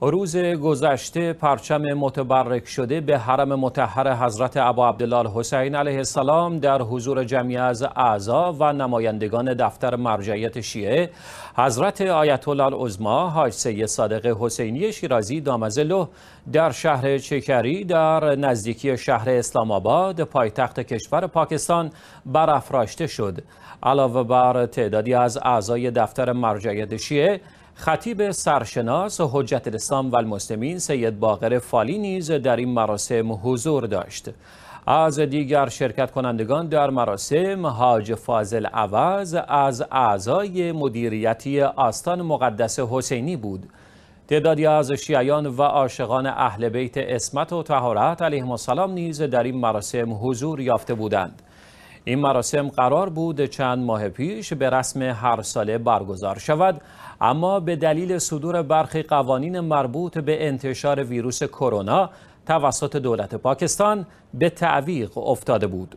روز گذشته پرچم متبرک شده به حرم متحر حضرت عبا عبدالله حسین علیه السلام در حضور جمعی از اعضا و نمایندگان دفتر مرجعیت شیعه حضرت آیت الله العظما حاج سید صادق حسینی شیرازی دامزلو در شهر چکری در نزدیکی شهر اسلام آباد پایتخت کشور پاکستان برافراشته شد علاوه بر تعدادی از اعضای دفتر مرجعیت شیعه خطیب سرشناس حجت الاسلام و المسلمین سید باقر فالی نیز در این مراسم حضور داشت از دیگر شرکت کنندگان در مراسم حاج فاضل عوض از اعضای مدیریتی آستان مقدس حسینی بود تعدادی از شیعیان و عاشقان اهل بیت اسمت و طهارت علیهم السلام نیز در این مراسم حضور یافته بودند این مراسم قرار بود چند ماه پیش به رسم هر ساله برگزار شود اما به دلیل صدور برخی قوانین مربوط به انتشار ویروس کرونا توسط دولت پاکستان به تعویق افتاده بود